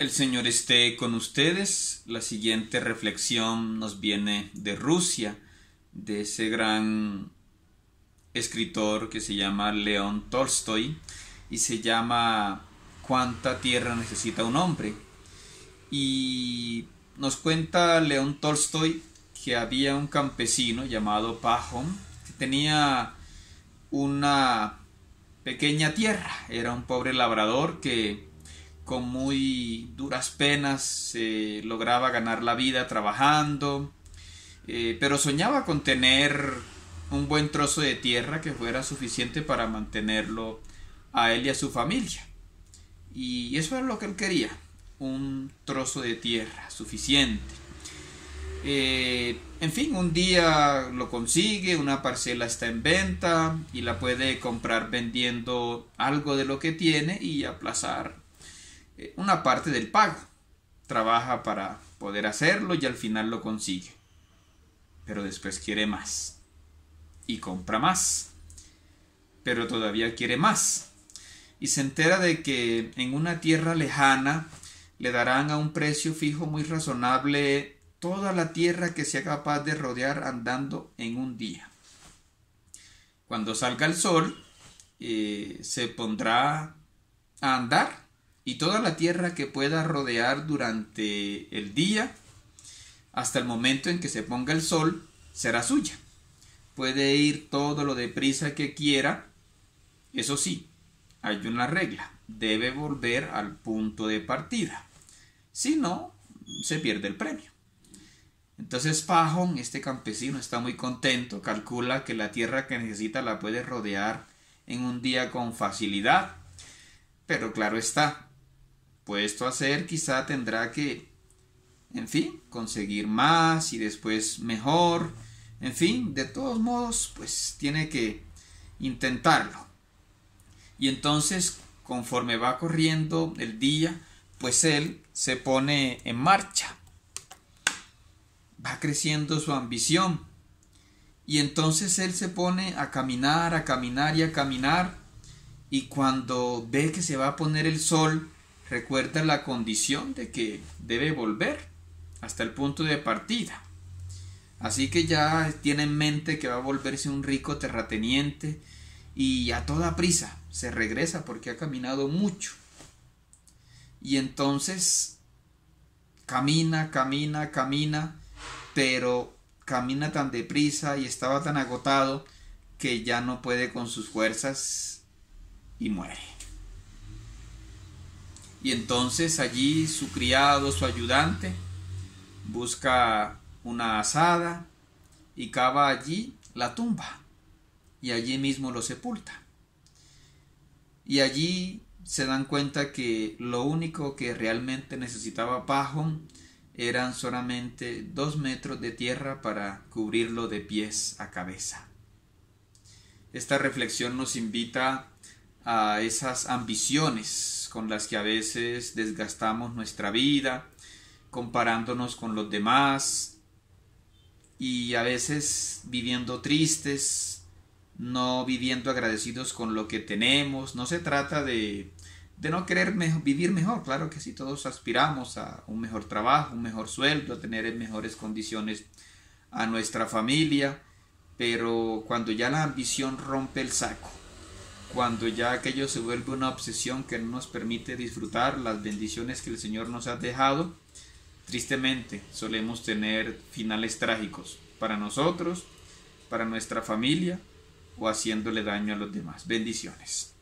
El Señor esté con ustedes. La siguiente reflexión nos viene de Rusia, de ese gran escritor que se llama León Tolstoy y se llama ¿Cuánta tierra necesita un hombre? Y nos cuenta León Tolstoy que había un campesino llamado Pajón que tenía una pequeña tierra. Era un pobre labrador que con muy duras penas se lograba ganar la vida trabajando, eh, pero soñaba con tener un buen trozo de tierra que fuera suficiente para mantenerlo a él y a su familia. Y eso era lo que él quería, un trozo de tierra suficiente. Eh, en fin, un día lo consigue, una parcela está en venta y la puede comprar vendiendo algo de lo que tiene y aplazar una parte del pago. Trabaja para poder hacerlo y al final lo consigue. Pero después quiere más. Y compra más. Pero todavía quiere más. Y se entera de que en una tierra lejana le darán a un precio fijo muy razonable toda la tierra que sea capaz de rodear andando en un día. Cuando salga el sol, eh, se pondrá a andar y toda la tierra que pueda rodear durante el día hasta el momento en que se ponga el sol será suya. Puede ir todo lo deprisa que quiera. Eso sí, hay una regla. Debe volver al punto de partida. Si no, se pierde el premio. Entonces Pajón, este campesino, está muy contento. Calcula que la tierra que necesita la puede rodear en un día con facilidad. Pero claro está, ...puesto a hacer, quizá tendrá que, en fin, conseguir más y después mejor. En fin, de todos modos, pues tiene que intentarlo. Y entonces, conforme va corriendo el día, pues él se pone en marcha. Va creciendo su ambición. Y entonces él se pone a caminar, a caminar y a caminar. Y cuando ve que se va a poner el sol, recuerda la condición de que debe volver hasta el punto de partida. Así que ya tiene en mente que va a volverse un rico terrateniente y a toda prisa se regresa porque ha caminado mucho. Y entonces camina, camina, camina, pero camina tan deprisa y estaba tan agotado que ya no puede con sus fuerzas y muere. Y entonces allí su criado, su ayudante, busca una asada y cava allí la tumba y allí mismo lo sepulta. Y allí se dan cuenta que lo único que realmente necesitaba Pajón eran solamente dos metros de tierra para cubrirlo de pies a cabeza. Esta reflexión nos invita a esas ambiciones con las que a veces desgastamos nuestra vida, comparándonos con los demás y a veces viviendo tristes, no viviendo agradecidos con lo que tenemos. No se trata de, de no querer vivir mejor, claro que sí, todos aspiramos a un mejor trabajo, un mejor sueldo, a tener en mejores condiciones a nuestra familia, pero cuando ya la ambición rompe el saco, cuando ya aquello se vuelve una obsesión que no nos permite disfrutar las bendiciones que el Señor nos ha dejado, tristemente solemos tener finales trágicos para nosotros, para nuestra familia o haciéndole daño a los demás. Bendiciones.